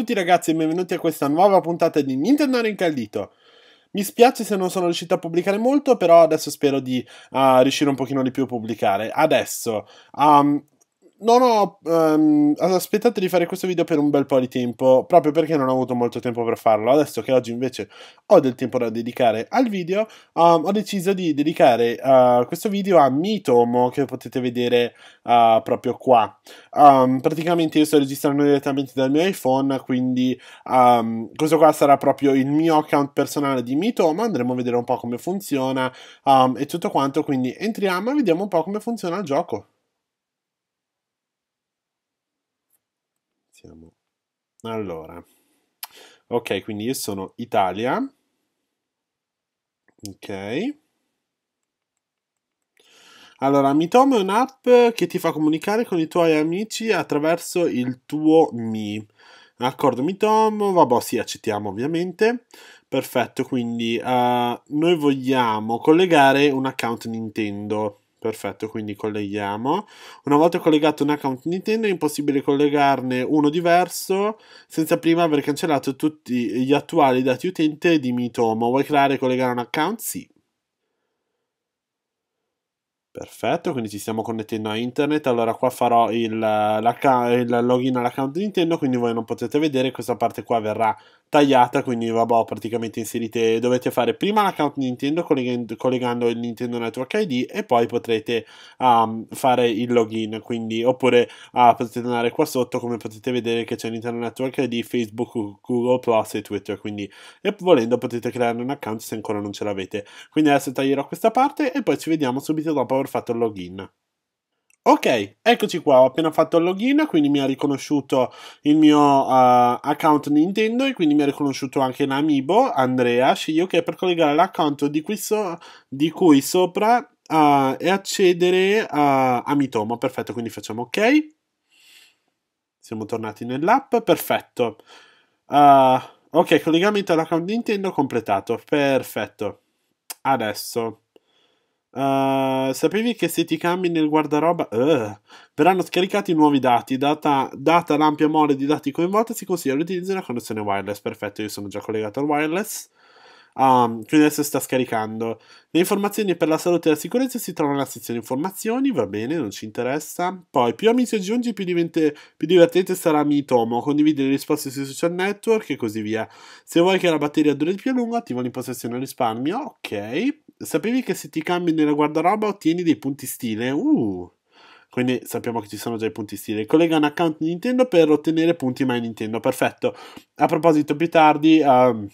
tutti ragazzi e benvenuti a questa nuova puntata di Nintendo Rincaldito. Mi spiace se non sono riuscito a pubblicare molto, però adesso spero di uh, riuscire un pochino di più a pubblicare. Adesso, um, non ho um, ehm, aspettato di fare questo video per un bel po' di tempo, proprio perché non ho avuto molto tempo per farlo. Adesso che oggi invece ho del tempo da dedicare al video, um, ho deciso di dedicare uh, questo video a Mitomo, che potete vedere uh, proprio qua. Um, praticamente io sto registrando direttamente dal mio iPhone, quindi questo qua sarà proprio il mio account personale di Mitomo, andremo a vedere un po' come funziona e tutto quanto, quindi entriamo e vediamo un po' come funziona il gioco. siamo. Allora, ok, quindi io sono Italia. Ok. Allora, Mitomo è un'app che ti fa comunicare con i tuoi amici attraverso il tuo Mi. D'accordo, Mitomo, vabbè, sì, accettiamo ovviamente. Perfetto, quindi uh, noi vogliamo collegare un account Nintendo. Perfetto, quindi colleghiamo. Una volta collegato un account Nintendo è impossibile collegarne uno diverso senza prima aver cancellato tutti gli attuali dati utente di Mitomo. Vuoi creare e collegare un account? Sì. Perfetto, quindi ci stiamo connettendo a internet. Allora qua farò il, il login all'account Nintendo, quindi voi non potete vedere questa parte qua verrà tagliata, quindi vabbè, praticamente inserite, dovete fare prima l'account Nintendo collegando, collegando, il Nintendo Network ID e poi potrete um, fare il login, quindi oppure uh, potete andare qua sotto come potete vedere che c'è Nintendo Network ID, Facebook, Google Plus e Twitter, quindi e volendo potete creare un account se ancora non ce l'avete. Quindi adesso taglierò questa parte e poi ci vediamo subito dopo aver fatto il login. Ok, eccoci qua, ho appena fatto il login, quindi mi ha riconosciuto il mio uh, account Nintendo e quindi mi ha riconosciuto anche l'amibo Andrea, sceglio che per collegare l'account di, so di cui sopra uh, e accedere uh, a Mitomo. Perfetto, quindi facciamo ok. Siamo tornati nell'app, perfetto. ok, collegamento all'account Nintendo completato, perfetto. Adesso Uh, sapevi che se ti cambi nel guardaroba uh, verranno scaricati nuovi dati data, data l'ampia mole di dati coinvolta si consiglia l'utilizzo di una connessione wireless perfetto io sono già collegato al wireless um, quindi adesso sta scaricando le informazioni per la salute e la sicurezza si trovano nella sezione informazioni va bene non ci interessa poi più amici aggiungi più, divente, più divertente sarà mi tomo condividi le risposte sui social network e così via se vuoi che la batteria duri più a lungo attiva l'impostazione risparmio ok Sapevi che se ti cambi nella guardaroba ottieni dei punti stile? Uh! Quindi sappiamo che ci sono già i punti stile. Collega un account Nintendo per ottenere punti My Nintendo. Perfetto. A proposito, più tardi... Uh,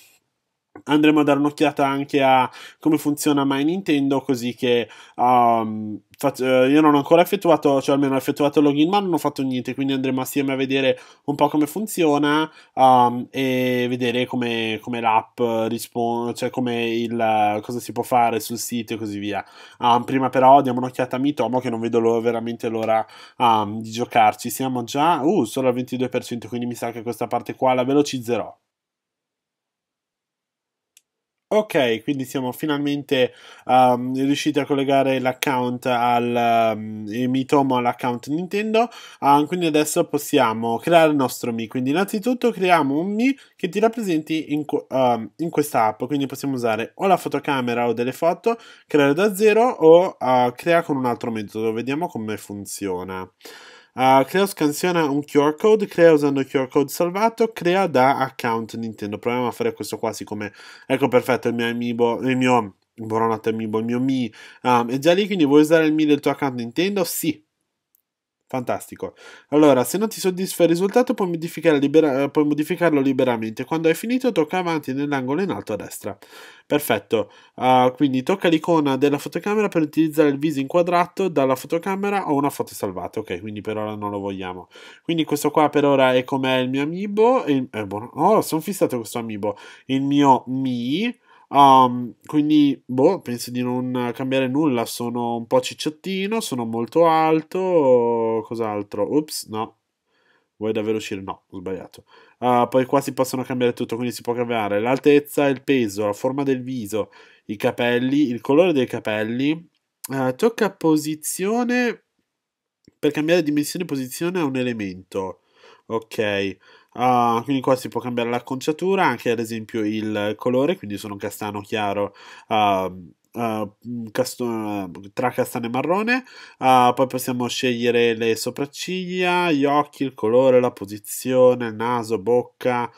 andremo a dare un'occhiata anche a come funziona My Nintendo così che um, faccio, eh, io non ho ancora effettuato cioè almeno ho effettuato il login ma non ho fatto niente quindi andremo assieme a vedere un po' come funziona um, e vedere come, come l'app risponde cioè come il cosa si può fare sul sito e così via um, prima però diamo un'occhiata a Mitomo che non vedo l'ora, veramente l'ora um, di giocarci siamo già uh, solo al 22% quindi mi sa che questa parte qua la velocizzerò Ok, quindi siamo finalmente um, riusciti a collegare l'account al um, Mitomo all'account Nintendo. Um, quindi adesso possiamo creare il nostro Mi. Quindi, innanzitutto creiamo un Mi che ti rappresenti in, um, in questa app. Quindi possiamo usare o la fotocamera o delle foto, creare da zero o uh, crea con un altro metodo. Vediamo come funziona. Uh, ah, Cleo scansiona un QR code, crea usando QR code salvato, crea da account Nintendo. Proviamo a fare questo qua, siccome Ecco perfetto il mio amiibo, il mio... Buonanotte amiibo, il mio Mi. Um, è già lì, quindi vuoi usare il Mi del tuo account Nintendo? Sì, Fantastico. Allora, se non ti soddisfa il risultato, puoi, libera puoi, modificarlo liberamente. Quando hai finito, tocca avanti nell'angolo in alto a destra. Perfetto. Uh, quindi tocca l'icona della fotocamera per utilizzare il viso inquadrato dalla fotocamera o una foto salvata. Ok, quindi per ora non lo vogliamo. Quindi questo qua per ora è com'è il mio amiibo. Il, eh, oh, sono fissato questo amiibo. Il mio Mi Um, quindi, boh, penso di non cambiare nulla. Sono un po' cicciottino, sono molto alto. Cos'altro? Ups, no. Vuoi davvero uscire? No, ho sbagliato. Uh, poi qua si possono cambiare tutto, quindi si può cambiare l'altezza, il peso, la forma del viso, i capelli, il colore dei capelli. Uh, tocca posizione per cambiare dimensione e posizione è un elemento. Ok. Uh, quindi qua si può cambiare l'acconciatura, anche ad esempio il colore, quindi sono castano chiaro. Uh, ehm, eh, Uh, cast eh, tra castano e marrone uh, poi possiamo scegliere le sopracciglia gli occhi il colore la posizione il naso bocca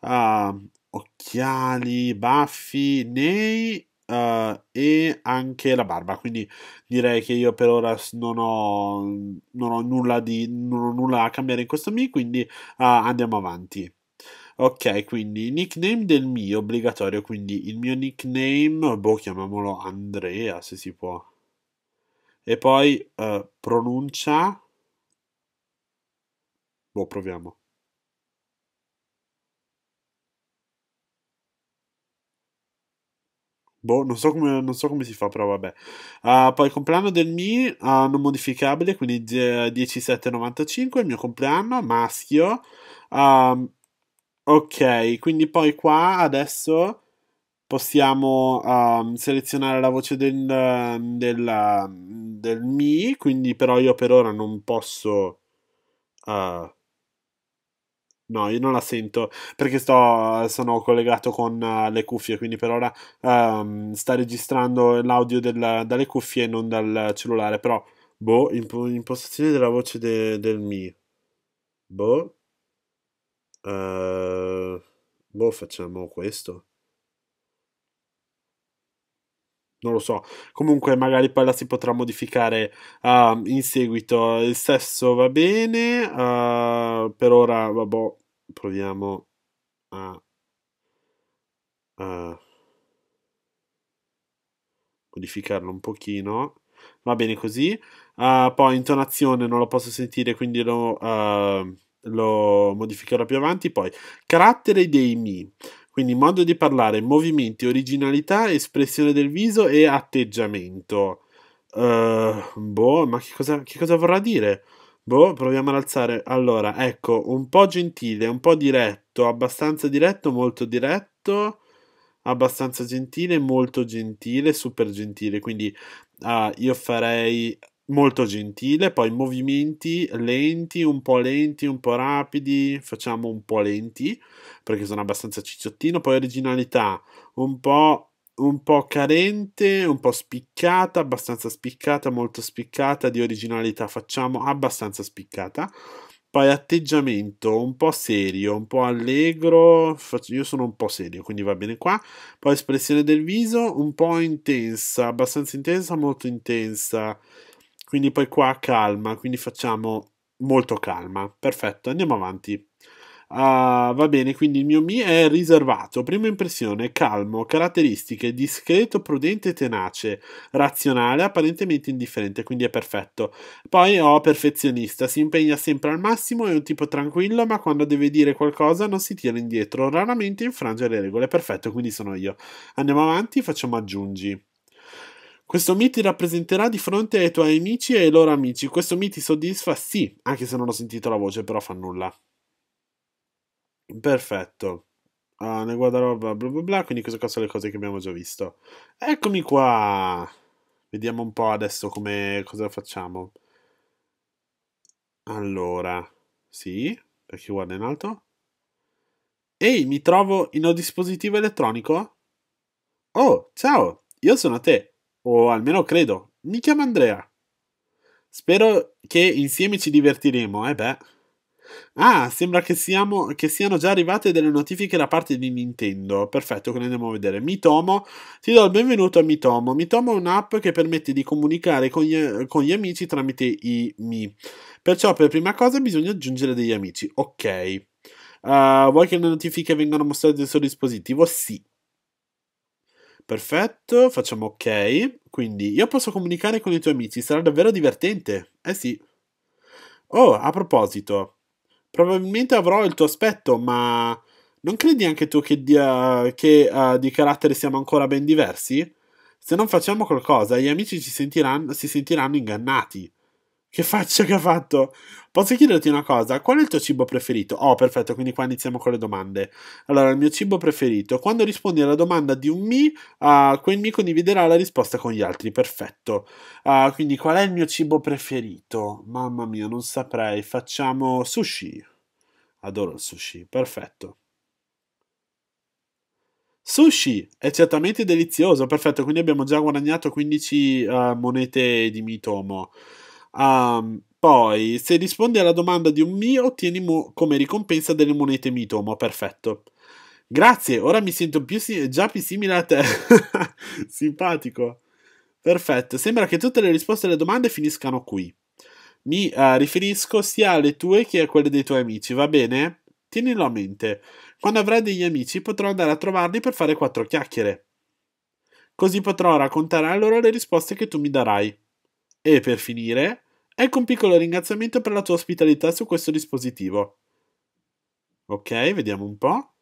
ehm, occhiali baffi nei uh, e anche la barba. Quindi direi che io per ora non ho, non ho, nulla, di, non ho nulla a cambiare in questo Mi, quindi uh, andiamo avanti. Ok, quindi nickname del mio obbligatorio, quindi il mio nickname, boh, chiamiamolo Andrea se si può. E poi uh, pronuncia. Boh, proviamo. Boh, non so, come, non so come si fa, però vabbè. Uh, poi il compleanno del Mi, uh, non modificabile, quindi 1795, il mio compleanno, maschio. Uh, ok, quindi poi qua adesso possiamo um, selezionare la voce del, ehm, del, del Mi, quindi però io per ora non posso... Uh, No, io non la sento perché sto, sono collegato con uh, le cuffie, quindi per ora um, sta registrando l'audio del, dalle cuffie e non dal cellulare, però boh, imp- impostazioni della voce de, del mio. Boh. Uh, boh, facciamo questo. non lo so. Comunque, magari poi la si potrà modificare uh, in seguito. Il sesso va bene, uh, per ora, vabbè. Boh proviamo a, a modificarlo un pochino va bene così uh, poi intonazione non lo posso sentire quindi lo, uh, lo, modificherò più avanti poi carattere dei mi quindi modo di parlare movimenti originalità espressione del viso e atteggiamento uh, boh ma che cosa, che cosa vorrà dire Boh, proviamo ad alzare. Allora, ecco, un po' gentile, un po' diretto, abbastanza diretto, molto diretto, abbastanza gentile, molto gentile, super gentile. Quindi ah, io farei molto gentile, poi movimenti lenti, un po' lenti, un po' rapidi, facciamo un po' lenti, perché sono abbastanza cicciottino, poi originalità, un po' un po' carente, un po' spiccata, abbastanza spiccata, molto spiccata, di originalità facciamo abbastanza spiccata. Poi atteggiamento un po' serio, un po' allegro, io sono un po' serio, quindi va bene qua. Poi espressione del viso un po' intensa, abbastanza intensa, molto intensa. Quindi poi qua calma, quindi facciamo molto calma. Perfetto, andiamo avanti. Ah, va bene, quindi il mio Mi è riservato. Prima impressione, calmo, caratteristiche, discreto, prudente, tenace, razionale, apparentemente indifferente, quindi è perfetto. Poi ho perfezionista, si impegna sempre al massimo, è un tipo tranquillo, ma quando deve dire qualcosa non si tira indietro, raramente infrange le regole. Perfetto, quindi sono io. Andiamo avanti, facciamo aggiungi. Questo Mi ti rappresenterà di fronte ai tuoi amici e ai loro amici. Questo Mi ti soddisfa? Sì, anche se non ho sentito la voce, però fa nulla. Perfetto. Uh, ah, nel guardaroba bla bla bla, quindi cosa sono le cose che abbiamo già visto. Eccomi qua. Vediamo un po' adesso come cosa facciamo. Allora, sì, perché guarda in alto. Ehi, mi trovo in un dispositivo elettronico? Oh, ciao, io sono te, o almeno credo. Mi chiamo Andrea. Spero che insieme ci divertiremo, eh beh. Ah, sembra che, siamo, che, siano già arrivate delle notifiche da parte di Nintendo. Perfetto, quindi andiamo a vedere. Mitomo, ti do il benvenuto a Mitomo. Mitomo è un'app che permette di comunicare con gli, con gli amici tramite i Mi. Perciò per prima cosa bisogna aggiungere degli amici. Ok. Uh, vuoi che le notifiche vengano mostrate sul dispositivo? Sì. Perfetto, facciamo ok. Quindi io posso comunicare con i tuoi amici, sarà davvero divertente. Eh sì. Oh, a proposito, Probabilmente avrò il tuo aspetto, ma non credi anche tu che, di, uh, che uh, di carattere siamo ancora ben diversi? Se non facciamo qualcosa, gli amici ci sentiranno, si sentiranno ingannati. Che faccia che ha fatto? Posso chiederti una cosa? Qual è il tuo cibo preferito? Oh, perfetto, quindi qua iniziamo con le domande. Allora, il mio cibo preferito. Quando rispondi alla domanda di un mi, uh, quel mi condividerà la risposta con gli altri. Perfetto. Uh, quindi, qual è il mio cibo preferito? Mamma mia, non saprei. Facciamo sushi. Adoro il sushi. Perfetto. Sushi è certamente delizioso. Perfetto, quindi abbiamo già guadagnato 15 uh, ah, monete di mitomo. Um, poi, se rispondi alla domanda di un Mi, ottieni mo- come ricompensa delle monete Mitomo. Perfetto. Grazie, ora mi sento più si- già più simile a te. Simpatico. Perfetto, sembra che tutte le risposte alle domande finiscano qui. Mi uh, riferisco sia alle tue che a quelle dei tuoi amici, va bene? Tienilo a mente. Quando avrai degli amici potrò andare a trovarli per fare quattro chiacchiere. Così potrò raccontare a loro le risposte che tu mi darai. E per finire, ecco un piccolo ringraziamento per la tua ospitalità su questo dispositivo. Ok, vediamo un po'.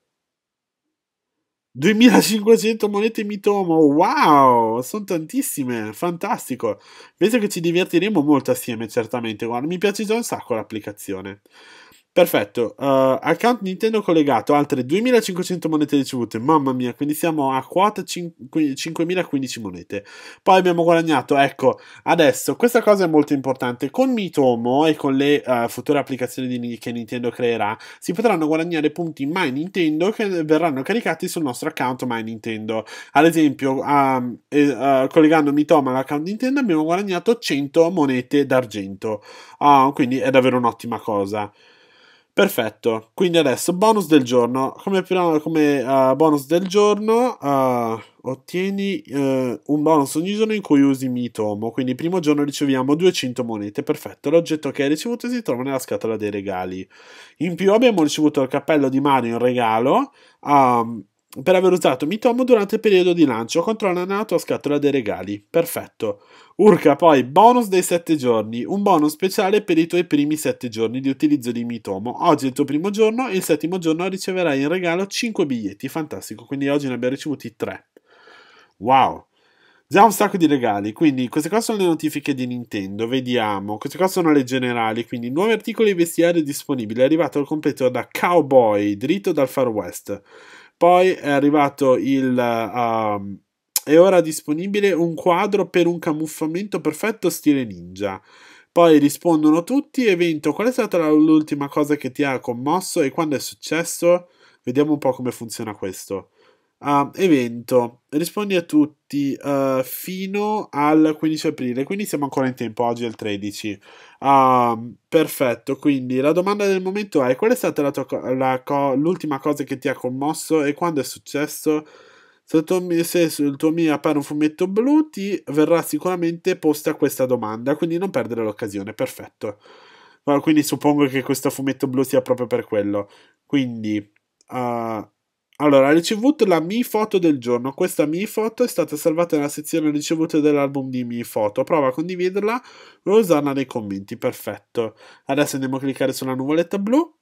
2500 monete Mitomo, wow, sono tantissime, fantastico. Vedo che ci divertiremo molto assieme, certamente. Guarda, mi piace già un sacco l'applicazione. Perfetto, uh, account Nintendo collegato, altre 2500 monete ricevute, mamma mia, quindi siamo a quota 5015 monete. Poi abbiamo guadagnato, ecco, adesso questa cosa è molto importante, con Mitomo e con le uh, future applicazioni di, che Nintendo creerà, si potranno guadagnare punti My Nintendo che verranno caricati sul nostro account My Nintendo. Ad esempio, um, e, uh, collegando Mitomo all'account Nintendo abbiamo guadagnato 100 monete d'argento, ah, quindi è davvero un'ottima cosa. Perfetto, quindi adesso bonus del giorno. Come, prima, come uh, bonus del giorno uh, ottieni uh, un bonus ogni giorno in cui usi Mitomo. Quindi primo giorno riceviamo 200 monete, perfetto. L'oggetto che hai ricevuto si trova nella scatola dei regali. In più abbiamo ricevuto il cappello di Mario in regalo. Um, per aver usato Mitomo durante il periodo di lancio. Controlla nella tua scatola dei regali. Perfetto. Urca poi bonus dei 7 giorni, un bonus speciale per i tuoi primi 7 giorni di utilizzo di Mitomo. Oggi è il tuo primo giorno e il settimo giorno riceverai in regalo 5 biglietti. Fantastico, quindi oggi ne abbiamo ricevuti 3. Wow. Già un sacco di regali, quindi queste qua sono le notifiche di Nintendo, vediamo. Queste qua sono le generali, quindi nuovi articoli e vestiario disponibili, è arrivato al completo da Cowboy, dritto dal Far West. Poi è arrivato il... Uh, è ora disponibile un quadro per un camuffamento perfetto stile ninja. Poi rispondono tutti, evento, qual è stata l'ultima cosa che ti ha commosso e quando è successo? Vediamo un po' come funziona questo a evento rispondi a tutti uh, fino al 15 aprile quindi siamo ancora in tempo oggi è il 13 uh, ehm, perfetto quindi la domanda del momento è qual è stata la tua, la co- l'ultima cosa che ti ha commosso e quando è successo se, tuo, se sul tuo mio appare un fumetto blu ti verrà sicuramente posta questa domanda quindi non perdere l'occasione perfetto quindi suppongo che questo fumetto blu sia proprio per quello quindi uh, allora, ricevuto la Mi Foto del giorno. Questa Mi Foto è stata salvata nella sezione ricevute dell'album di Mi Foto. Prova a condividerla o usarla nei commenti. Perfetto. Adesso andiamo a cliccare sulla nuvoletta blu.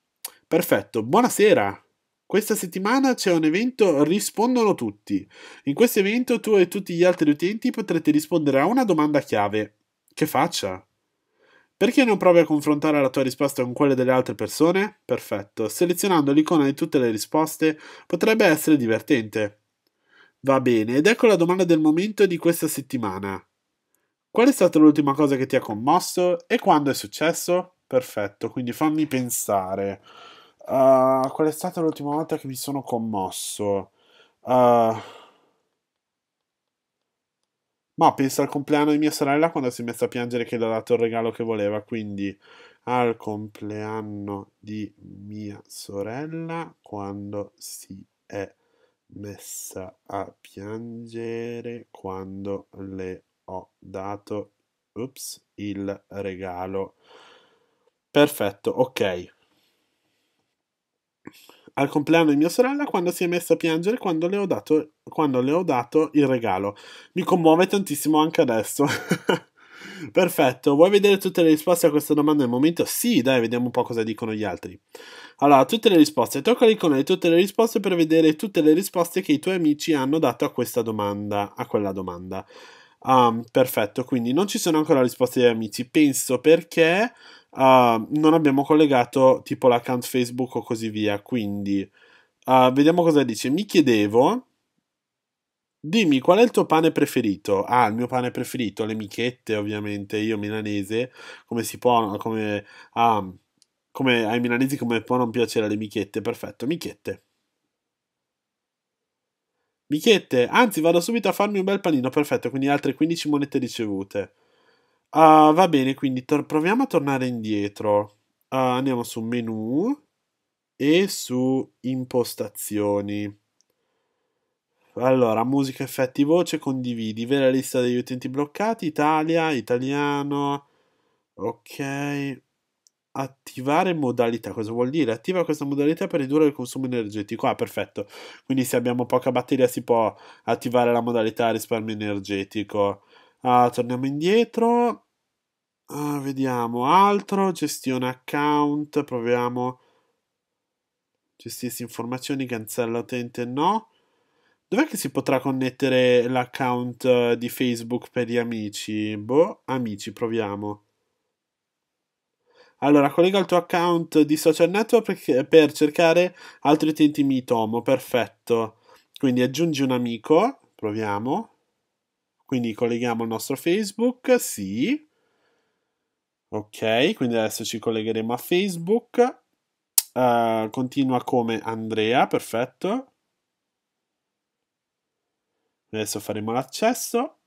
Perfetto. Buonasera. Questa settimana c'è un evento Rispondono tutti. In questo evento tu e tutti gli altri utenti potrete rispondere a una domanda chiave. Che faccia? Perché non provi a confrontare la tua risposta con quelle delle altre persone? Perfetto, selezionando l'icona di tutte le risposte potrebbe essere divertente. Va bene, ed ecco la domanda del momento di questa settimana. Qual è stata l'ultima cosa che ti ha commosso e quando è successo? Perfetto, quindi fammi pensare. Uh, qual è stata l'ultima volta che mi sono commosso? Uh, ma penso al compleanno di mia sorella quando si è messa a piangere che le ho dato il regalo che voleva, quindi al compleanno di mia sorella quando si è messa a piangere quando le ho dato ups, il regalo. Perfetto, ok al compleanno di mia sorella quando si è messa a piangere quando le ho dato, le ho dato il regalo. Mi commuove tantissimo anche adesso. Perfetto, vuoi vedere tutte le risposte a questa domanda al momento? Sì, dai, vediamo un po' cosa dicono gli altri. Allora, tutte le risposte. Tocca l'icona di tutte le risposte per vedere tutte le risposte che i tuoi amici hanno dato a questa domanda, a quella domanda. Um, perfetto, quindi non ci sono ancora risposte degli amici, penso perché uh, non abbiamo collegato tipo l'account Facebook o così via. Quindi uh, vediamo cosa dice. Mi chiedevo, dimmi qual è il tuo pane preferito? Ah, il mio pane preferito, le michette ovviamente, io milanese, come si può, come, ah, come ai milanesi come può non piacere le michette? Perfetto, michette. Michette, anzi vado subito a farmi un bel panino, perfetto, quindi altre 15 monete ricevute. Uh, va bene, quindi tor- proviamo a tornare indietro. Uh, andiamo su menu e su impostazioni. Allora, musica, effetti, voce, condividi, vera lista degli utenti bloccati, Italia, italiano, ok. Attivare modalità, cosa vuol dire? Attiva questa modalità per ridurre il consumo energetico. Ah, perfetto. Quindi se abbiamo poca batteria si può attivare la modalità risparmio energetico. Ah, torniamo indietro. Ah, vediamo, altro, gestione account, proviamo. Gestisci informazioni, cancella utente, no. Dov'è che si potrà connettere l'account eh, di Facebook per gli amici? Boh, amici, proviamo. Allora, collega il tuo account di social network per cercare altri utenti Mitomo, perfetto. Quindi aggiungi un amico, proviamo. Quindi colleghiamo il nostro Facebook, sì. Ok, quindi adesso ci collegheremo a Facebook. Uh, continua come Andrea, perfetto. Adesso faremo l'accesso.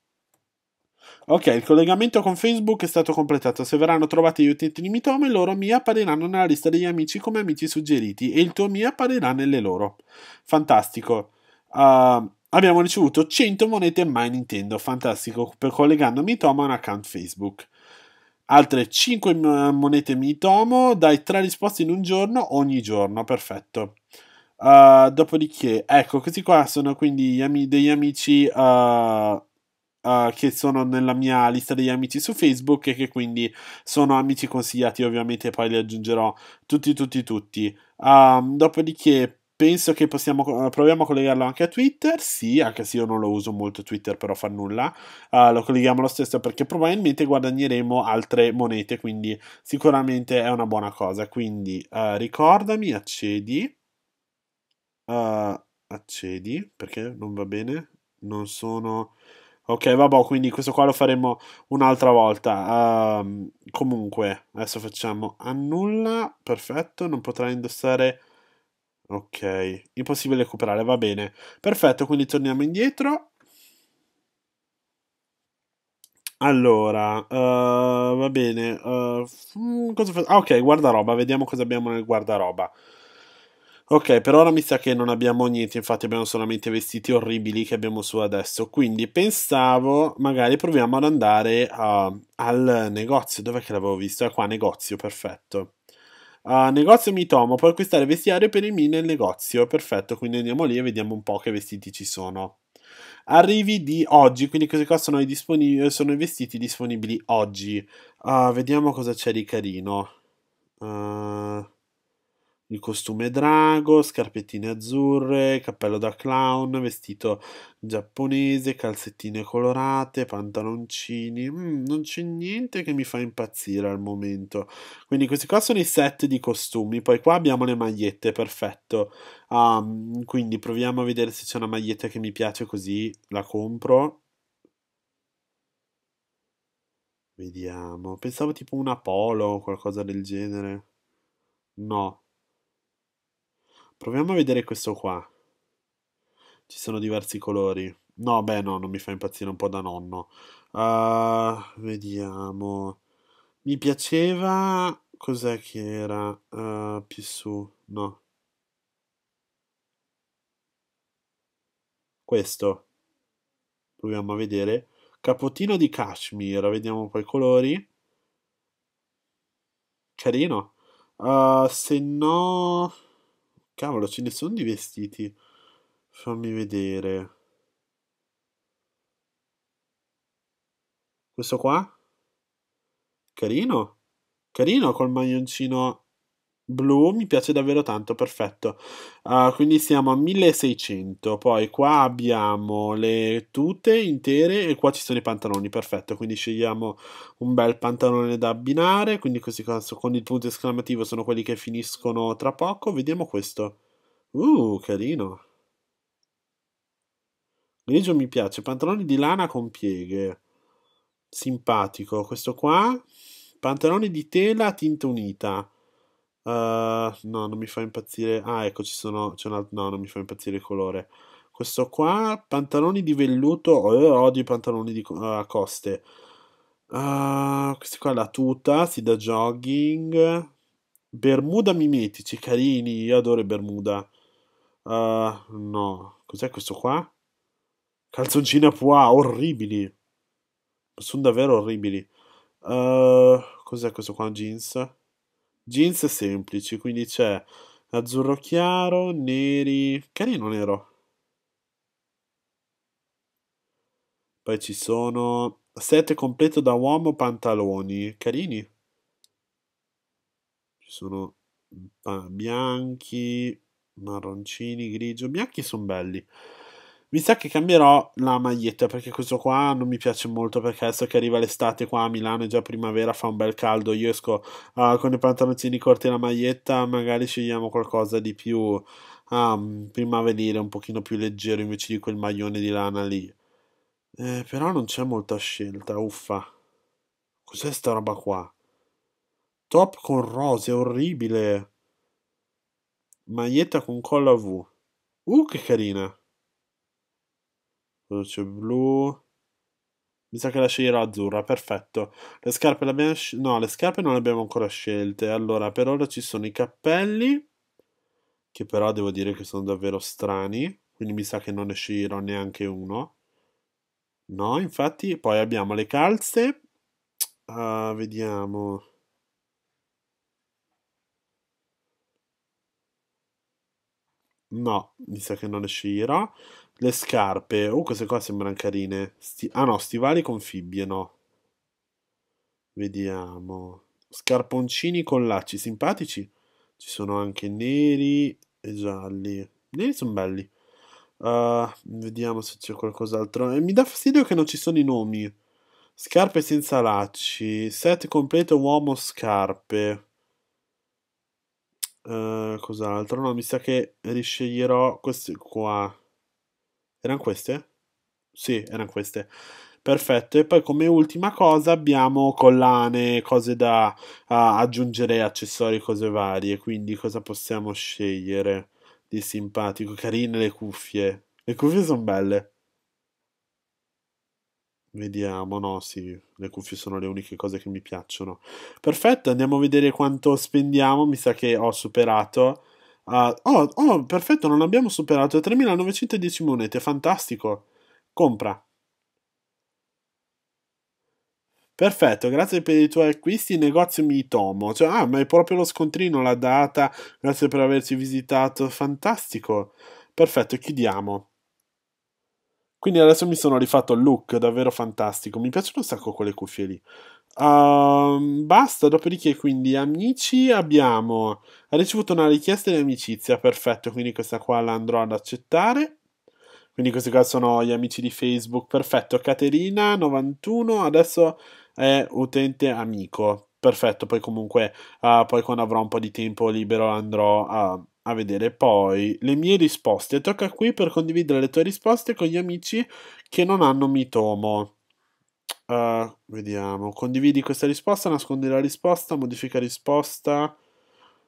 Ok, il collegamento con Facebook è stato completato. Se verranno trovati gli utenti di Mitomo, i loro mi appariranno nella lista degli amici come amici suggeriti e il tuo mi apparirà nelle loro. Fantastico. Uh, abbiamo ricevuto 100 monete My Nintendo. Fantastico, per collegando Mitomo a un account Facebook altre 5 monete Mitomo, dai 3 risposte in un giorno ogni giorno, perfetto. Uh, dopodiché, ecco, questi qua sono quindi ami- degli amici uh, uh, che sono nella mia lista degli amici su Facebook e che quindi sono amici consigliati, ovviamente poi li aggiungerò tutti, tutti, tutti. dopodiché, Penso che possiamo. Eh, proviamo a collegarlo anche a Twitter. Sì, anche se io non lo uso molto Twitter, però fa nulla. Uh, lo colleghiamo lo stesso perché probabilmente guadagneremo altre monete. Quindi sicuramente è una buona cosa. Quindi uh, ricordami, accedi. Uh, accedi perché non va bene. Non sono. Ok, vabbè, quindi questo qua lo faremo un'altra volta. Ehm, comunque, adesso facciamo annulla. Perfetto, non potrà indossare Ok, impossibile recuperare, va bene. Perfetto, quindi torniamo indietro. Allora, uh, va bene. Uh, ah, ok, guardaroba, vediamo cosa abbiamo nel guardaroba. Ok, per ora mi sa che non abbiamo niente, infatti abbiamo solamente vestiti orribili che abbiamo su adesso. Quindi pensavo, magari proviamo ad andare uh, al negozio. Dov'è che l'avevo visto? È qua, negozio, perfetto. Uh, negozio Mitomo, puoi acquistare vestiario per il mini nel negozio. Perfetto, quindi andiamo lì e vediamo un po' che vestiti ci sono. Arrivi di oggi, quindi così qua sono i, sono i vestiti disponibili oggi. Uh, vediamo cosa c'è di carino. Uh il costume drago, scarpettine azzurre, cappello da clown, vestito giapponese, calzettine colorate, pantaloncini. Mm, non c'è niente che mi fa impazzire al momento. Quindi questi qua sono i set di costumi. Poi qua abbiamo le magliette, perfetto. Um, quindi proviamo a vedere se c'è una maglietta che mi piace così la compro. Vediamo. Pensavo tipo una polo o qualcosa del genere. No, Proviamo a vedere questo qua. Ci sono diversi colori. No, beh, no, non mi fa impazzire un po' da nonno. Uh, vediamo. Mi piaceva... Cos'è che era? Uh, più su... No. Questo. Proviamo a vedere. Capotino di cashmere. Vediamo poi i colori. Carino. Uh, se no... Cavolo, ce ne sono di vestiti. Fammi vedere. Questo qua? Carino. Carino col maglioncino blu mi piace davvero tanto, perfetto. Uh, quindi siamo a 1600, poi qua abbiamo le tute intere e qua ci sono i pantaloni, perfetto. Quindi scegliamo un bel pantalone da abbinare, quindi questi con il punto esclamativo sono quelli che finiscono tra poco. Vediamo questo. Uh, carino. Grigio mi piace, pantaloni di lana con pieghe. Simpatico. Questo qua, pantaloni di tela tinta unita eh, no, non mi fa impazzire. Ah, ecco, ci sono. C'è un altro. No, non mi fa impazzire il colore. Questo qua, pantaloni di velluto. Oh, odio i pantaloni di, uh, eh, a coste. Uh, questi qua, la tuta, si da jogging. Bermuda mimetici, carini. Io adoro Bermuda. Uh, no, cos'è questo qua? Calzoncini a pois, orribili. Sono davvero orribili. Uh, cos'è questo qua? Jeans jeans semplici, quindi c'è azzurro chiaro, neri, carino nero. Poi ci sono set completo da uomo, pantaloni, carini. Ci sono mm, bianchi, marroncini, grigio, bianchi sono belli. Mi sa che cambierò la maglietta perché questo qua non mi piace molto perché adesso che arriva l'estate qua a Milano è già primavera, fa un bel caldo, io esco uh, con i pantaloncini corti e la maglietta, magari scegliamo qualcosa di più um, primaverile, un pochino più leggero invece di quel maglione di lana lì. Eh, però non c'è molta scelta, uffa. Cos'è sta roba qua? Top con rose, orribile. Maglietta con colla V. Uh, che carina. Noce blu. Mi sa che la sceglierò azzurra, perfetto. Le scarpe le abbiamo... No, le scarpe non le abbiamo ancora scelte. Allora, per ora ci sono i cappelli, che però devo dire che sono davvero strani, quindi mi sa che non ne sceglierò neanche uno. No, infatti, poi abbiamo le calze. Uh, vediamo... No, mi sa che non ne sceglierò. Le scarpe. Oh, queste qua sembrano carine. Sti- ah no, stivali con fibbie, no. Vediamo. Scarponcini con lacci simpatici. Ci sono anche neri e gialli. Neri sono belli. Uh, vediamo se c'è qualcos'altro. E eh, mi dà fastidio che non ci sono i nomi. Scarpe senza lacci. Set completo uomo scarpe. Uh, cos'altro? No, mi sa che risceglierò queste qua. Erano queste? Sì, erano queste. Perfetto, e poi come ultima cosa abbiamo collane, cose da aggiungere, accessori, cose varie, quindi cosa possiamo scegliere di simpatico? Carine le cuffie, le cuffie sono belle. Vediamo, no, sì, le cuffie sono le uniche cose che mi piacciono. Perfetto, andiamo a vedere quanto spendiamo, mi sa che ho superato Uh, oh, oh, perfetto, non abbiamo superato 3.910 monete, fantastico. Compra. Perfetto, grazie per i tuoi acquisti, negozio mi tomo. Cioè, ah, ma è proprio lo scontrino, la data, grazie per averci visitato, fantastico. Perfetto, chiudiamo. Quindi adesso mi sono rifatto il look, davvero fantastico. Mi piacciono un sacco quelle cuffie lì. Ehm, basta, dopodiché quindi amici abbiamo ricevuto una richiesta di amicizia, perfetto, quindi questa qua la andrò ad accettare. Quindi questi qua sono gli amici di Facebook, perfetto. Caterina 91 adesso è utente amico, perfetto. Poi comunque uh, poi quando avrò un po' di tempo libero andrò a, a vedere poi le mie risposte. Tocca qui per condividere le tue risposte con gli amici che non hanno mitomo. Uh, vediamo, condividi questa risposta, nascondi la risposta, modifica risposta,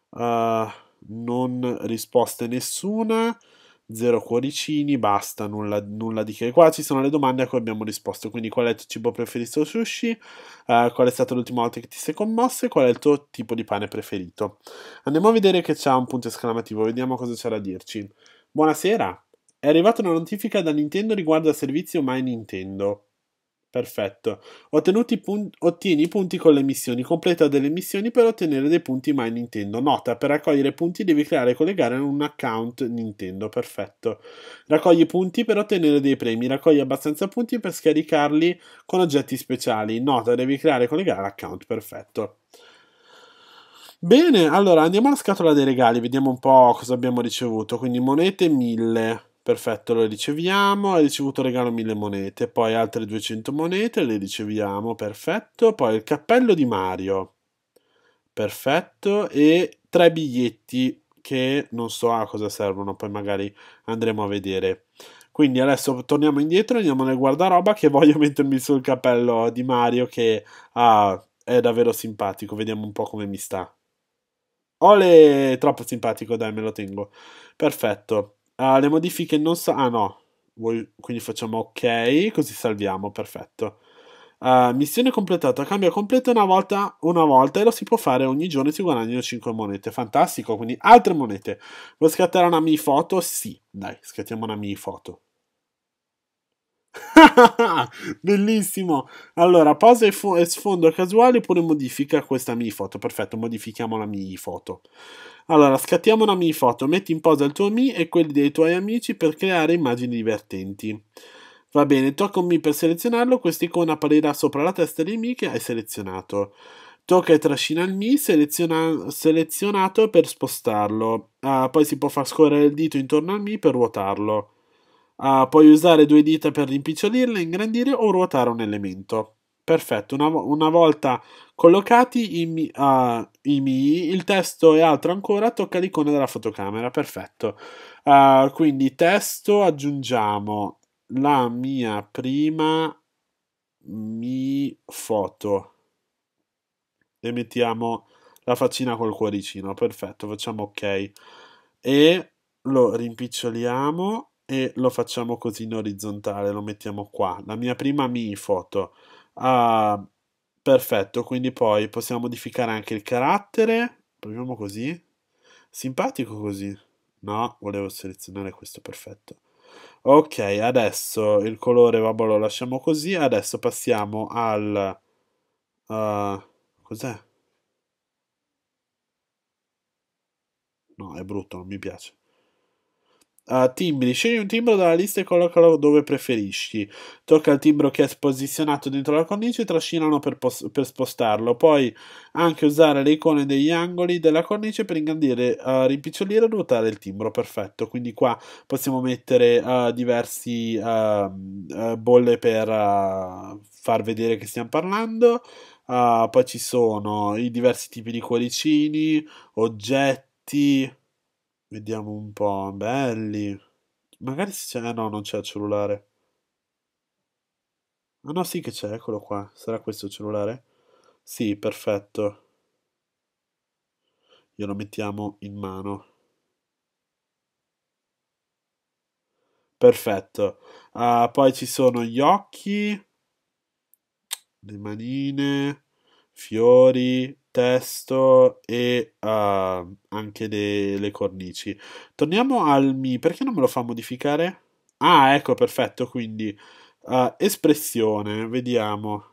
uh, non risposte nessuna, zero cuoricini, basta, nulla, nulla, di che. Qua ci sono le domande a cui abbiamo risposto, quindi qual è il tuo cibo preferito o sushi, uh, qual è stata l'ultima volta che ti sei commosso e qual è il tuo tipo di pane preferito. Andiamo a vedere che c'è un punto esclamativo, vediamo cosa c'è da dirci. Buonasera, è arrivata una notifica da Nintendo riguardo al servizio My Nintendo. Perfetto. Pun- ottieni punti con le missioni. Completa delle missioni per ottenere dei punti My Nintendo. Nota, per raccogliere punti devi creare e collegare un account Nintendo. Perfetto. Raccogli punti per ottenere dei premi. Raccogli abbastanza punti per scaricarli con oggetti speciali. Nota, devi creare e collegare l'account. Perfetto. Bene, allora andiamo alla scatola dei regali. Vediamo un po' cosa abbiamo ricevuto. Quindi monete 1000 Perfetto, lo riceviamo, hai ricevuto regalo 1000 monete, poi altre 200 monete, le riceviamo, perfetto, poi il cappello di Mario, perfetto, e tre biglietti che non so a cosa servono, poi magari andremo a vedere. Quindi adesso torniamo indietro, andiamo nel guardaroba che voglio mettermi sul cappello di Mario che ah, è davvero simpatico, vediamo un po' come mi sta. Ole, troppo simpatico, dai, me lo tengo. Perfetto. Uh, le modifiche non sa... Ah no, Vuoi... quindi facciamo ok, così salviamo, perfetto. Uh, missione completata, cambio completo una volta, una volta e lo si può fare ogni giorno si guadagnano 5 monete, fantastico, quindi altre monete. Vuoi scattare una mi foto? Sì, dai, scattiamo una mi foto. Bellissimo! Allora, pausa e, e, sfondo casuale oppure modifica questa Mi foto. Perfetto, modifichiamo la Mi foto. Allora, scattiamo una Mi foto, metti in posa il tuo Mi e quelli dei tuoi amici per creare immagini divertenti. Va bene, tocca un Mi per selezionarlo, quest'icona apparirà sopra la testa dei Mi che hai selezionato. Tocca e trascina il Mi seleziona selezionato per spostarlo. Ah, poi si può far scorrere il dito intorno al Mi per ruotarlo. Ah, puoi usare due dita per rimpicciolirle, ingrandire o ruotare un elemento. Perfetto, una, una volta collocati i, mi, uh, i mi, il testo e altro ancora, tocca l'icona della fotocamera. Perfetto. Uh, quindi testo aggiungiamo la mia prima mi foto e mettiamo la faccina col cuoricino. Perfetto, facciamo ok e lo rimpiccioliamo e lo facciamo così in orizzontale, lo mettiamo qua. La mia prima mi foto. Ah, perfetto, quindi poi possiamo modificare anche il carattere. Proviamo così. Simpatico così. No, volevo selezionare questo, perfetto. Ok, adesso il colore, vabbè, lo lasciamo così. Adesso passiamo al... Uh, cos'è? No, è brutto, non mi piace. Uh, timbri, scegli un timbro dalla lista e collocalo dove preferisci. Tocca il timbro che è posizionato dentro la cornice e trascinalo per, per, spostarlo. Puoi anche usare le icone degli angoli della cornice per ingrandire, uh, rimpicciolire e ruotare il timbro. Perfetto, quindi qua possiamo mettere uh, diversi bolle per far vedere che stiamo parlando. poi ci sono i diversi tipi di cuoricini, oggetti Vediamo un po', belli. Magari se c'è... Eh, no, non c'è il cellulare. Ah no, sì che c'è, eccolo qua. Sarà questo il cellulare? Sì, perfetto. Glielo mettiamo in mano. Perfetto. Uh, poi ci sono gli occhi, le manine, fiori, testo e uh, anche delle cornici. Torniamo al mi, perché non me lo fa modificare? Ah, ecco, perfetto, quindi uh, espressione, vediamo.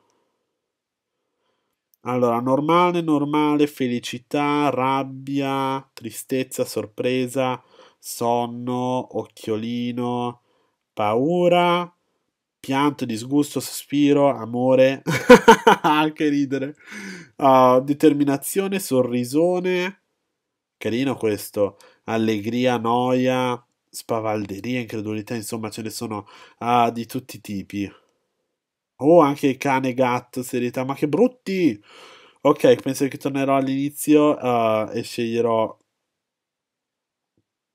Allora, normale, normale, felicità, rabbia, tristezza, sorpresa, sonno, occhiolino, paura, pianto, disgusto, sospiro, amore, anche ridere, uh, determinazione, sorrisone, carino questo, allegria, noia, spavalderia, incredulità, insomma ce ne sono uh, di tutti i tipi. Oh, anche il cane gatto, serietà, ma che brutti! Ok, penso che tornerò all'inizio uh, e sceglierò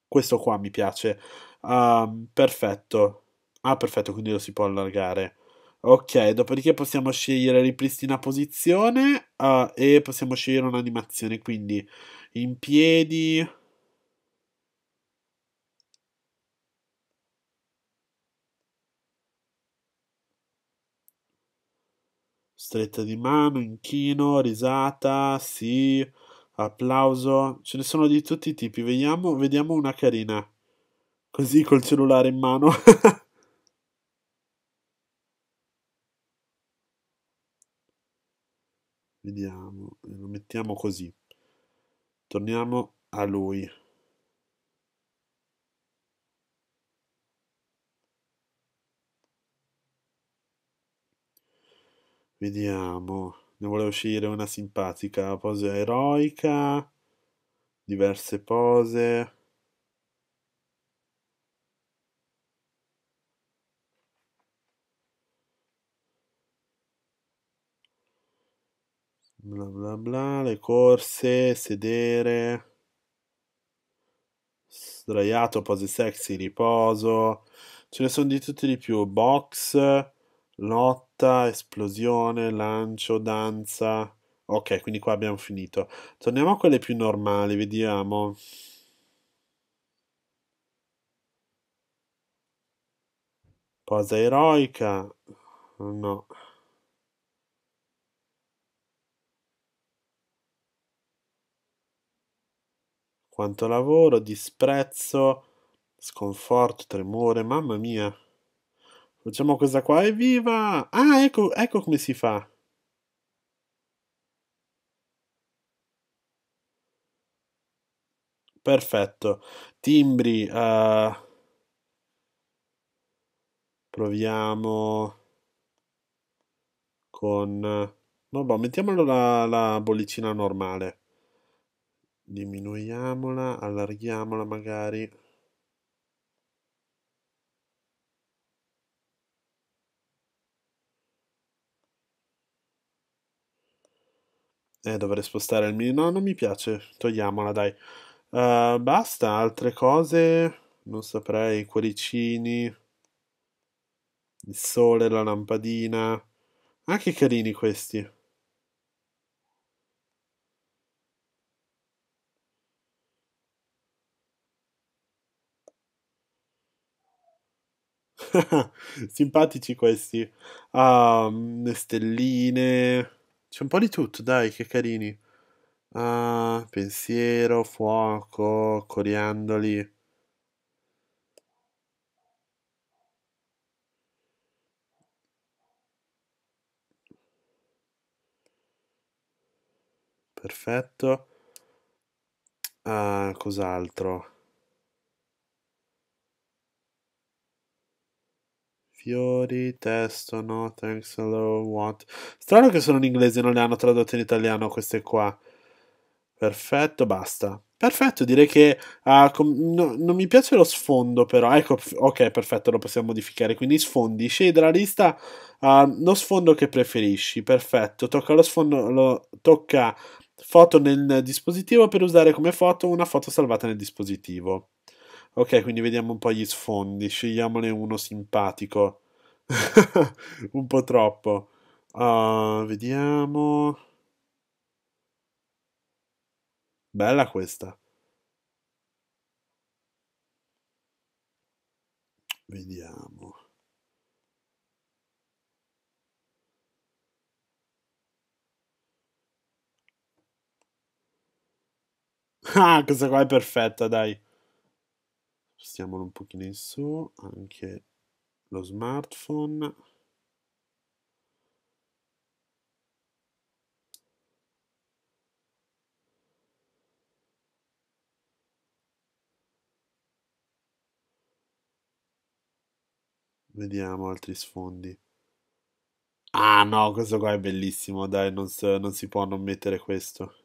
questo qua, mi piace. Uh, perfetto. Ah, perfetto, quindi lo si può allargare. Ok, dopodiché possiamo scegliere ripristina posizione uh, e possiamo scegliere un'animazione, quindi in piedi... Stretta di mano, inchino, risata, sì, applauso. Ce ne sono di tutti i tipi, vediamo, vediamo una carina. Così col cellulare in mano. Vediamo, eh, lo mettiamo così. Torniamo a lui. Vediamo, ne vuole uscire una simpatica pose eroica, diverse pose. bla bla bla, le corse, sedere, sdraiato, pose sexy, riposo, ce ne sono di tutti di più, box, lotta, esplosione, lancio, danza, ok, quindi qua abbiamo finito, torniamo a quelle più normali, vediamo... Posa eroica? No. Quanto lavoro, disprezzo, sconforto, tremore, mamma mia. Facciamo questa qua, evviva! Ah, ecco, ecco come si fa. Perfetto. Timbri, uh, proviamo con... Vabbè, eh, boh, mettiamolo la, la bollicina normale diminuiamola, allarghiamola magari. Eh, dovrei spostare il mini. No, non mi piace. Togliamola, dai. Uh, basta, altre cose. Non saprei. I cuoricini. Il sole, la lampadina. Anche ah, carini questi. Simpatici questi. Ah, le stelline. C'è un po' di tutto, dai, che carini. Ah, pensiero, fuoco, coriandoli. Perfetto. Ah, cos'altro? Fiori, testo, no, thanks, hello, what. Strano che sono in inglese non le hanno tradotte in italiano queste qua. Perfetto, basta. Perfetto, direi che uh, no, non mi piace lo sfondo però, ecco, ok, perfetto, lo possiamo modificare, quindi sfondi, scegli dalla lista uh, lo sfondo che preferisci, perfetto, tocca lo sfondo, lo, tocca foto nel dispositivo per usare come foto una foto salvata nel dispositivo. Ok, quindi vediamo un po' gli sfondi, scegliamone uno simpatico. un po' troppo. Uh, vediamo. Bella questa. Vediamo. Ah, questa qua è perfetta, dai spostiamolo un pochino in su, anche lo smartphone. Vediamo altri sfondi. Ah no, questo qua è bellissimo, dai, non, non si può non mettere questo.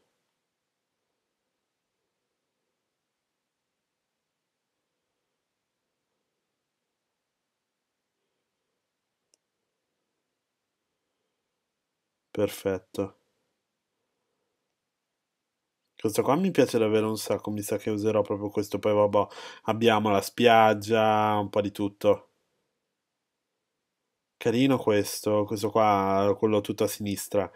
Perfetto. Questo qua mi piace davvero un sacco, mi sa che userò proprio questo, poi vabbè, abbiamo la spiaggia, un po' di tutto. Carino questo, questo qua, quello tutto a sinistra.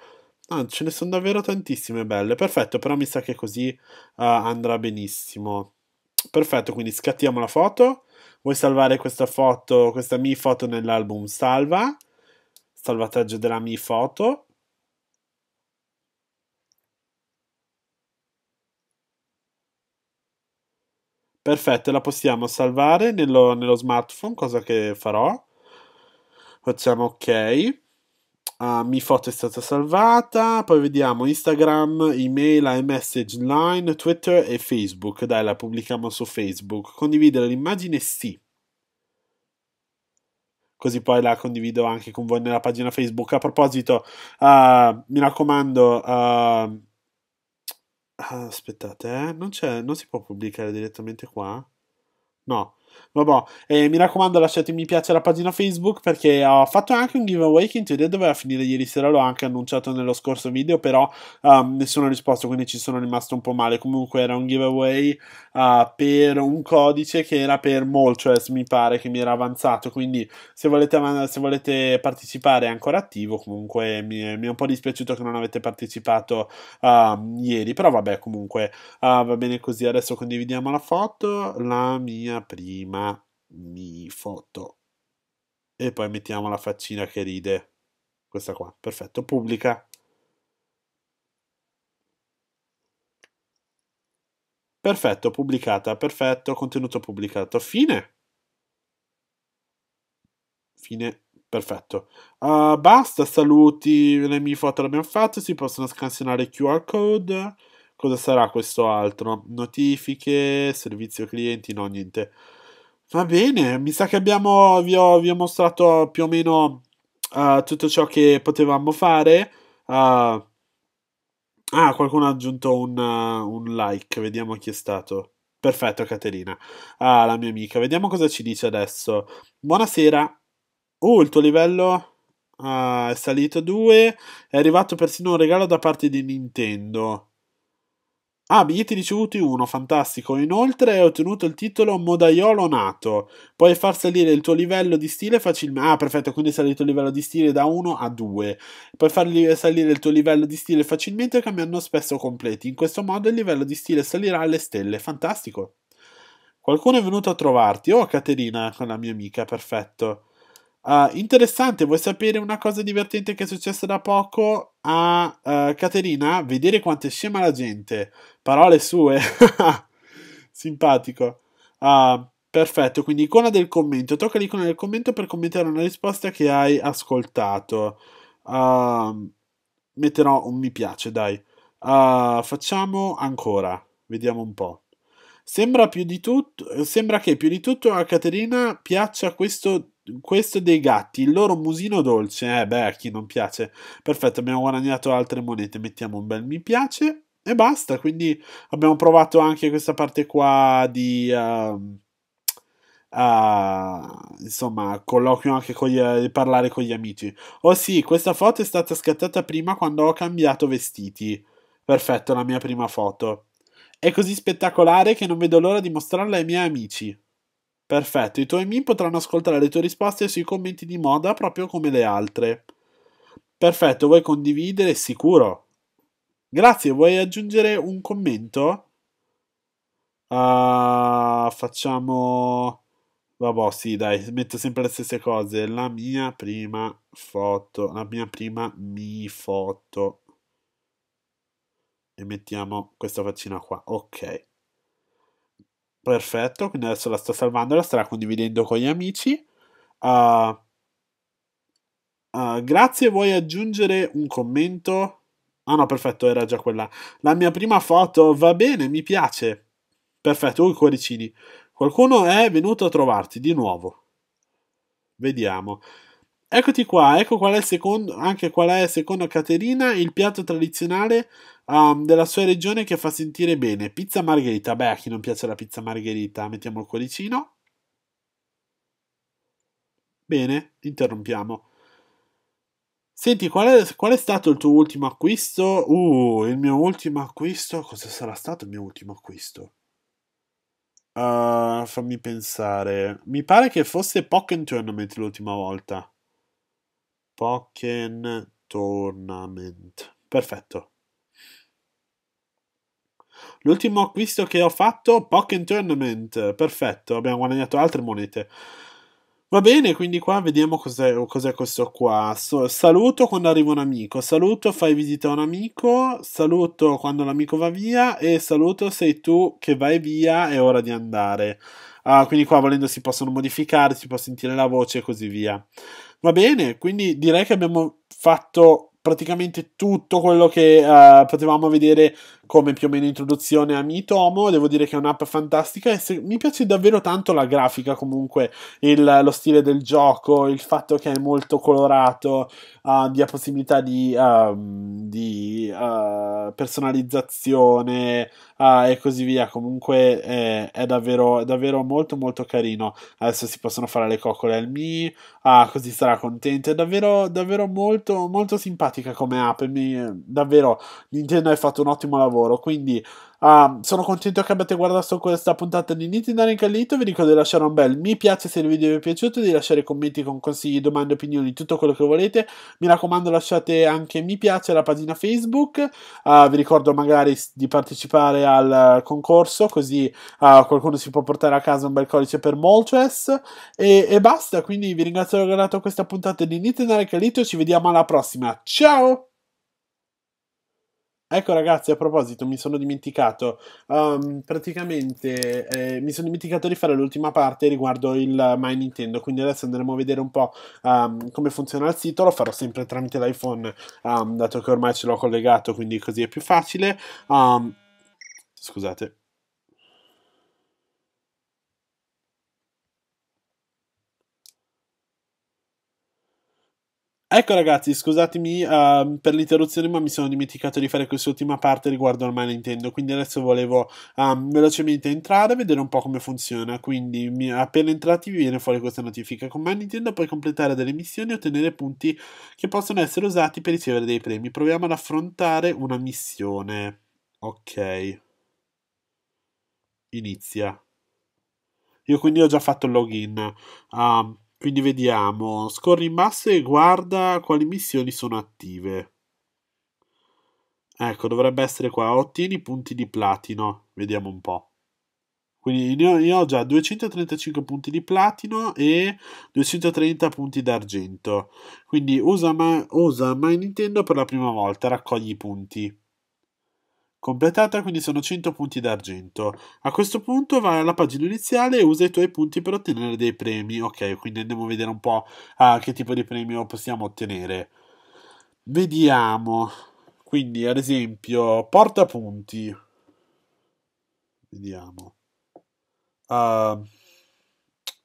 Ah, ce ne sono davvero tantissime belle, perfetto, però mi sa che così uh, andrà benissimo. Perfetto, quindi scattiamo la foto, vuoi salvare questa foto, questa mi foto nell'album salva, salvataggio della mi foto, Perfetto, la possiamo salvare nello, nello smartphone, cosa che farò. Facciamo ok. Uh, Mi foto è stata salvata, poi vediamo Instagram, email, iMessage Line, Twitter e Facebook. Dai, la pubblichiamo su Facebook. Condividere l'immagine? Sì. Così poi la condivido anche con voi nella pagina Facebook. A proposito, uh, mi raccomando... Uh, Ah, aspettate, eh? non, c'è, non si può pubblicare direttamente qua? No, Vabbè, boh, eh, mi raccomando lasciate mi piace alla pagina Facebook perché ho fatto anche un giveaway che in teoria doveva finire ieri sera, l'ho anche annunciato nello scorso video, però um, nessuno ha risposto, quindi ci sono rimasto un po' male. Comunque era un giveaway uh, per un codice che era per Moltres, mi pare, che mi era avanzato, quindi se volete, se volete partecipare è ancora attivo, comunque mi è, mi è, un po' dispiaciuto che non avete partecipato uh, ieri, però vabbè comunque uh, va bene così, adesso condividiamo la foto, la mia prima prima mi foto e poi mettiamo la faccina che ride questa qua perfetto pubblica perfetto pubblicata perfetto contenuto pubblicato fine fine perfetto uh, basta saluti le mie foto l'abbiamo fatto si possono scansionare QR code cosa sarà questo altro notifiche servizio clienti no niente Va bene, mi sa che abbiamo, vi, ho, vi ho mostrato più o meno uh, tutto ciò che potevamo fare. Uh, ah, qualcuno ha aggiunto un, uh, un, like, vediamo chi è stato. Perfetto, Caterina, ah, la mia amica. Vediamo cosa ci dice adesso. Buonasera. Uh, il tuo livello è salito 2. È arrivato persino un regalo da parte di Nintendo. Ah, biglietti ricevuti 1, fantastico. Inoltre hai ottenuto il titolo Modaiolo Nato. Puoi far salire il tuo livello di stile facilmente. Ah, perfetto, quindi è salito il livello di stile da 1 a 2. Puoi far salire il tuo livello di stile facilmente cambiando spesso completi. In questo modo il livello di stile salirà alle stelle. Fantastico. Qualcuno è venuto a trovarti. Oh, Caterina, con la mia amica, perfetto. Uh, interessante, vuoi sapere una cosa divertente che è successa da poco a uh, eh, Caterina? Vedere quanto è scema la gente. Parole sue. Simpatico. Uh, perfetto, quindi icona del commento. Tocca l'icona del commento per commentare una risposta che hai ascoltato. Ehm, metterò un mi piace, dai. Ah, facciamo ancora. Vediamo un po'. Sembra, più di tutto, sembra che più di tutto a Caterina piaccia questo questo dei gatti, il loro musino dolce, eh beh, a chi non piace, perfetto, abbiamo guadagnato altre monete, mettiamo un bel mi piace e basta, quindi abbiamo provato anche questa parte qua di... Uh, Uh, insomma, colloquio anche con gli, parlare con gli amici. Oh sì, questa foto è stata scattata prima quando ho cambiato vestiti. Perfetto, la mia prima foto. È così spettacolare che non vedo l'ora di mostrarla ai miei amici. Perfetto, i tuoi Mi potranno ascoltare le tue risposte sui commenti di moda proprio come le altre. Perfetto, vuoi condividere? Sicuro. Grazie, vuoi aggiungere un commento? Uh, facciamo... Vabbè, sì, dai, metto sempre le stesse cose. La mia prima foto, la mia prima mi foto. E mettiamo questa faccina qua. Ok. Perfetto, quindi adesso la sto salvando, la starà condividendo con gli amici. Uh, uh, grazie, vuoi aggiungere un commento? Ah no, perfetto, era già quella. La mia prima foto, va bene, mi piace. Perfetto, i cuoricini. Qualcuno è venuto a trovarti di nuovo. Vediamo. Eccoti qua, ecco qual è il secondo, anche qual è secondo Caterina, il piatto tradizionale um, della sua regione che fa sentire bene. Pizza margherita, beh a chi non piace la pizza margherita mettiamo il cuoricino. Bene, interrompiamo. Senti, qual è, qual è, stato il tuo ultimo acquisto? Uh, il mio ultimo acquisto? Cosa sarà stato il mio ultimo acquisto? Uh, fammi pensare. Mi pare che fosse Pokken Tournament l'ultima volta. Pokken Tournament. Perfetto. L'ultimo acquisto che ho fatto, Pokémon Tournament, perfetto, abbiamo guadagnato altre monete. Va bene, quindi qua vediamo cos'è, cos'è questo qua. So, saluto quando arriva un amico, saluto fai visita a un amico, saluto quando l'amico va via e saluto sei tu che vai via, è ora di andare. Ah, quindi qua volendo si possono modificare, si può sentire la voce e così via. Va bene, quindi direi che abbiamo fatto praticamente tutto quello che uh, potevamo vedere come più o meno introduzione a Mitomo, devo dire che è un'app fantastica e se, mi piace davvero tanto la grafica comunque, il, lo stile del gioco, il fatto che è molto colorato, uh, dia possibilità di, uh, di uh, personalizzazione eh, e così via, comunque è, è, davvero, è, davvero, molto molto carino, adesso si possono fare le coccole al Mi, ah, così sarà contento, è davvero, davvero molto molto simpatica come app, mi, davvero Nintendo ha fatto un ottimo lavoro lavoro. Quindi ah, sono contento che abbiate guardato questa puntata di Nitin Callito. Vi ricordo di lasciare un bel mi piace se il video vi è piaciuto, di lasciare commenti con consigli, domande, opinioni, tutto quello che volete. Mi raccomando, lasciate anche mi piace alla pagina Facebook. Ah, vi ricordo magari di partecipare al concorso, così ah, qualcuno si può portare a casa un bel codice per Moltres. E, e basta. Quindi vi ringrazio per aver guardato questa puntata di Nitin Callito. Ci vediamo alla prossima. Ciao! Ecco ragazzi, a proposito, mi sono dimenticato. Um, praticamente eh, mi sono dimenticato di fare l'ultima parte riguardo il My Nintendo, quindi adesso andremo a vedere un po' um, come funziona il sito, lo farò sempre tramite l'iPhone, um, dato che ormai ce l'ho collegato, quindi così è più facile. scusate. Ecco ragazzi, scusatemi uh, per l'interruzione, ma mi sono dimenticato di fare quest'ultima parte riguardo al My Nintendo, quindi adesso volevo um, velocemente entrare e vedere un po' come funziona. Quindi mi, appena entrati vi viene fuori questa notifica. Con My Nintendo puoi completare delle missioni e ottenere punti che possono essere usati per ricevere dei premi. Proviamo ad affrontare una missione. Ok. Inizia. Io quindi ho già fatto il login. Um, quindi vediamo, scorri in basso e guarda quali missioni sono attive. Ecco, dovrebbe essere qua, ottieni punti di platino, vediamo un po'. Quindi io, io ho già 235 punti di platino e 230 punti d'argento. Quindi usa, ma, usa My Nintendo per la prima volta, raccogli i punti. Completata quindi sono 100 punti d'argento. A questo punto vai alla pagina iniziale e usa i tuoi punti per ottenere dei premi. Ok, quindi andiamo a vedere un po' ah, che tipo di premio possiamo ottenere. Vediamo. Quindi ad esempio porta punti. Vediamo. Uh,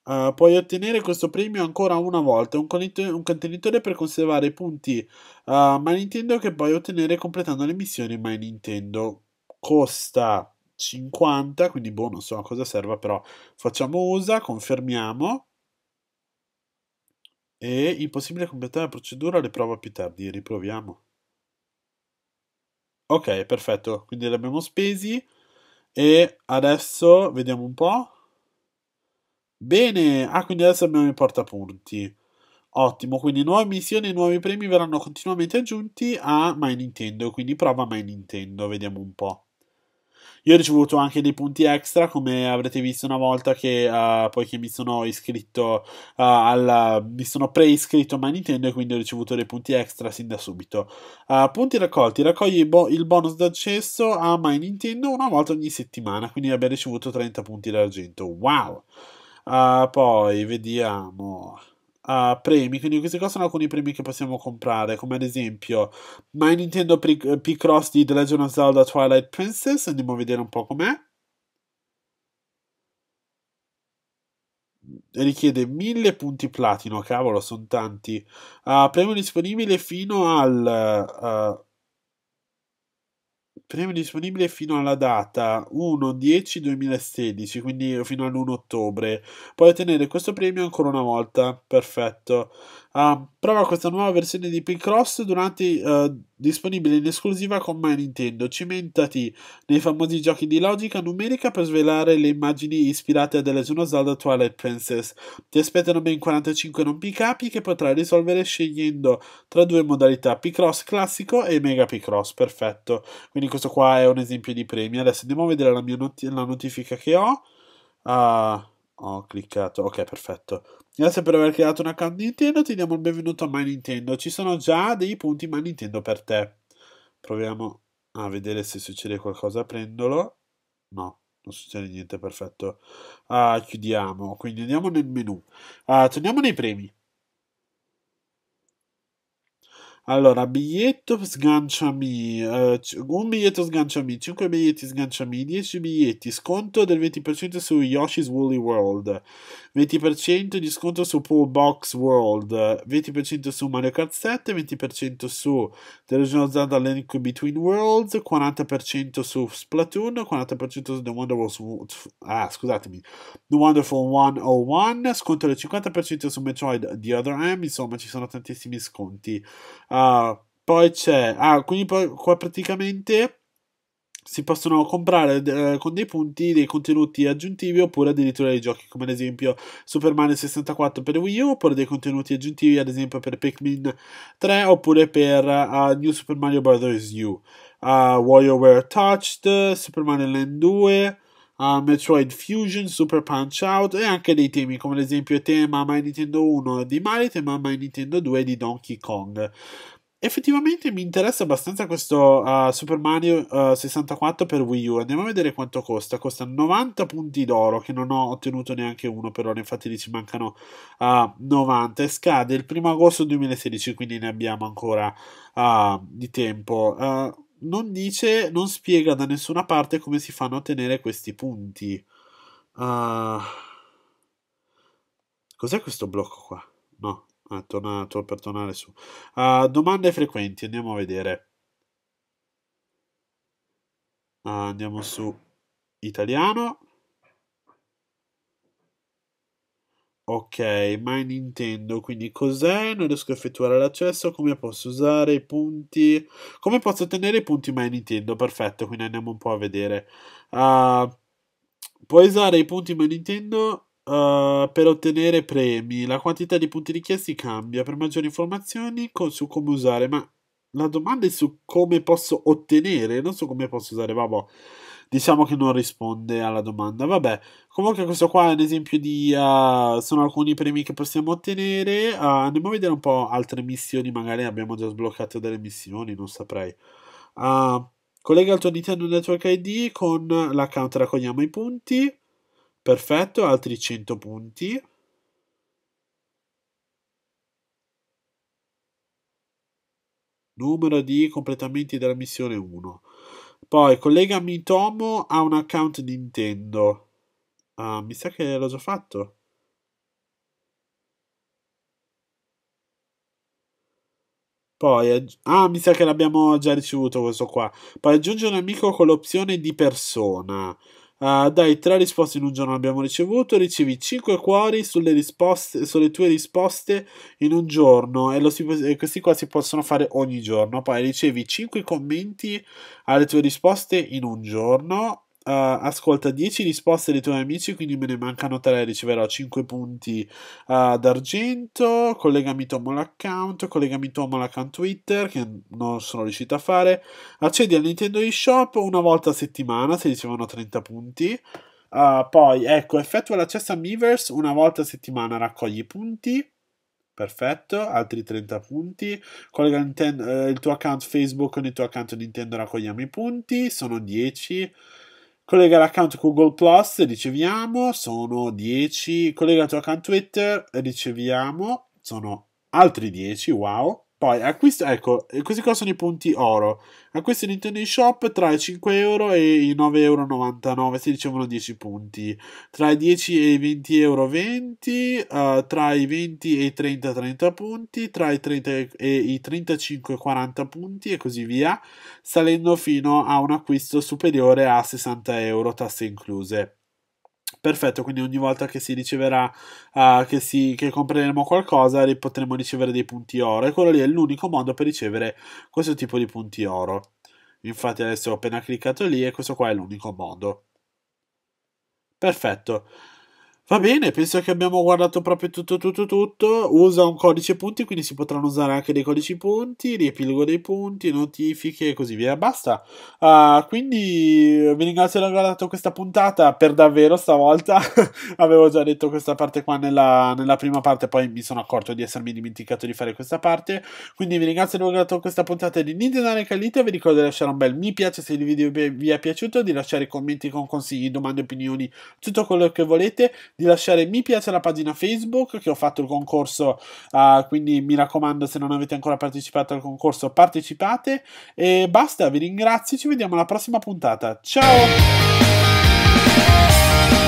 Uh, puoi ottenere questo premio ancora una volta, un, un contenitore per conservare i punti uh, eh, My Nintendo che puoi ottenere completando le missioni My Nintendo. Costa 50, quindi boh, non so a cosa serva, però facciamo usa, confermiamo. E impossibile completare la procedura, le prova più tardi, riproviamo. Ok, perfetto, quindi le abbiamo spesi e adesso vediamo un po'. Bene, ah quindi adesso abbiamo i portapunti. Ottimo, quindi nuove missioni e nuovi premi verranno continuamente aggiunti a My Nintendo, quindi prova My Nintendo, vediamo un po'. Io ho ricevuto anche dei punti extra, come avrete visto una volta che uh, eh, poi mi sono iscritto uh, alla, mi sono pre-iscritto a My Nintendo e quindi ho ricevuto dei punti extra sin da subito. Uh, punti raccolti, raccogli bo il bonus d'accesso a My Nintendo una volta ogni settimana, quindi abbiamo ricevuto 30 punti d'argento. Wow! Uh, poi vediamo. Uh, premi, quindi questi qua sono alcuni premi che possiamo comprare, come ad esempio My Nintendo P-Cross di The Legend of Zelda Twilight Princess, andiamo a vedere un po' com'è. richiede 1000 punti platino, cavolo, sono tanti. Uh, ah, premio disponibile fino al eh, Premio disponibile fino alla data 1-10-2016, quindi fino all'1 ottobre. Puoi ottenere questo premio ancora una volta. Perfetto. Uh, prova questa nuova versione di Picross durante, uh, disponibile in esclusiva con My Nintendo. Cimentati nei famosi giochi di logica numerica per svelare le immagini ispirate a The Legend Zelda Twilight Princess. Ti aspettano ben 45 rompicapi che potrai risolvere scegliendo tra due modalità, Picross classico e Mega Picross. Perfetto. Quindi questo qua è un esempio di premi. Adesso andiamo a vedere la, mia not la notifica che ho. Uh, ho cliccato, ok perfetto. Grazie per aver creato un account Nintendo, ti diamo il benvenuto a My Nintendo. Ci sono già dei punti My Nintendo per te. Proviamo a vedere se succede qualcosa, prendolo. No, non succede niente, perfetto. Ah, chiudiamo, quindi andiamo nel menu. Ah, torniamo nei premi. Allora, biglietto sganciami, eh, un biglietto sganciami, 5 biglietti sganciami, 10 biglietti, sconto del 20% su Yoshi's Woolly World, 20% di sconto su Pool Box World, 20% su Mario Kart 7, 20% su The Legend of Zelda Link Between Worlds, 40% su Splatoon, 40% su The Wonderful, ah, scusatemi, The Wonderful 101, sconto del 50% su Metroid The Other M, insomma ci sono tantissimi sconti. Uh, Ah, poi c'è, ah, quindi qua praticamente si possono comprare eh, con dei punti dei contenuti aggiuntivi oppure addirittura dei giochi come ad esempio Super Mario 64 per Wii U oppure dei contenuti aggiuntivi ad esempio per Pikmin 3 oppure per uh, New Super Mario Bros. U, uh, WarioWare Touched, Super Mario Land 2, uh, Metroid Fusion, Super Punch Out e anche dei temi come ad esempio tema My Nintendo 1 di Mario e tema My Nintendo 2 di Donkey Kong. Effettivamente mi interessa abbastanza questo uh, Super Mario uh, 64 per Wii U. Andiamo a vedere quanto costa. Costa 90 punti d'oro, che non ho ottenuto neanche uno per ora. Infatti, lì ci mancano uh, 90. E scade il 1 agosto 2016, quindi ne abbiamo ancora uh, di tempo. Uh, non dice, non spiega da nessuna parte come si fanno a tenere questi punti. Uh, cos'è questo blocco qua? No, ah, tornato per tornare su. Uh, domande frequenti, andiamo a vedere. Uh, andiamo su italiano. Ok, my Nintendo, quindi cos'è? Non riesco a effettuare l'accesso, come posso usare i punti? Come posso ottenere i punti my Nintendo? Perfetto, quindi andiamo un po' a vedere. Uh, puoi usare i punti my Nintendo uh, per ottenere premi. La quantità di punti richiesti cambia. Per maggiori informazioni su come usare, ma la domanda è su come posso ottenere, non su come posso usare, vabbè diciamo che non risponde alla domanda. Vabbè, comunque questo qua è un esempio di... Uh, sono alcuni premi che possiamo ottenere. Uh, andiamo a vedere un po' altre missioni, magari abbiamo già sbloccato delle missioni, non saprei. Uh, collega il tuo Nintendo Network ID con l'account raccogliamo i punti. Perfetto, altri 100 punti. Numero di completamenti della missione 1. Poi collega Mitomo a un account Nintendo. Ah, mi sa che l'ho già fatto. Poi, ah, mi sa che l'abbiamo già ricevuto questo qua. Poi aggiunge un amico con l'opzione di persona. Uh, dai tre risposte in un giorno abbiamo ricevuto, ricevi 5 cuori sulle, risposte, sulle tue risposte in un giorno e, si, e, questi qua si possono fare ogni giorno. Poi ricevi 5 commenti alle tue risposte in un giorno Uh, ascolta 10 risposte dei tuoi amici, quindi me ne mancano 3, riceverò 5 punti uh, d'argento. Collegami Tomo l'account, collegami Tomo l'account Twitter, che non sono riuscito a fare. Accedi al Nintendo eShop una volta a settimana, se ricevono 30 punti. Uh, poi, ecco, effettua l'accesso a Miiverse una volta a settimana, raccogli punti. Perfetto, altri 30 punti. Collega il tuo account Facebook con il tuo account Nintendo, raccogliamo i punti. Sono 10. Collega l'account Google Plus, riceviamo, sono 10. Collega il tuo account Twitter, riceviamo, sono altri 10, wow. Poi, acquista, ecco, questi qua sono i punti oro. Acquisti Nintendo in Shop tra i 5 euro e i 9,99 euro se ricevono 10 punti. Tra eh, i 10 e i 20 euro 20, uh, tra i 20 e i 30 30 punti, tra i 30 e i 35 40 punti e così via, salendo fino a un acquisto superiore a 60 euro tasse incluse. Perfetto, quindi ogni volta che si riceverà, uh, che, si, che, compreremo qualcosa, potremo ricevere dei punti oro. E quello lì è l'unico modo per ricevere questo tipo di punti oro. Infatti adesso ho appena cliccato lì e questo qua è l'unico modo. Perfetto. Va bene, penso che abbiamo guardato proprio tutto, tutto, tutto. Usa un codice punti, quindi si potranno usare anche dei codici punti, riepilogo dei punti, notifiche e così via. Basta. Uh, quindi vi ringrazio di aver guardato questa puntata per davvero stavolta. Avevo già detto questa parte qua nella, nella, prima parte, poi mi sono accorto di essermi dimenticato di fare questa parte. Quindi vi ringrazio di aver guardato questa puntata di Nintendo Calite. Vi ricordo di lasciare un bel mi piace se il video vi è piaciuto, di lasciare commenti con consigli, domande, opinioni, tutto quello che volete di lasciare mi piace alla pagina Facebook che ho fatto il concorso, uh, quindi mi raccomando se non avete ancora partecipato al concorso partecipate e basta, vi ringrazio, ci vediamo alla prossima puntata, ciao!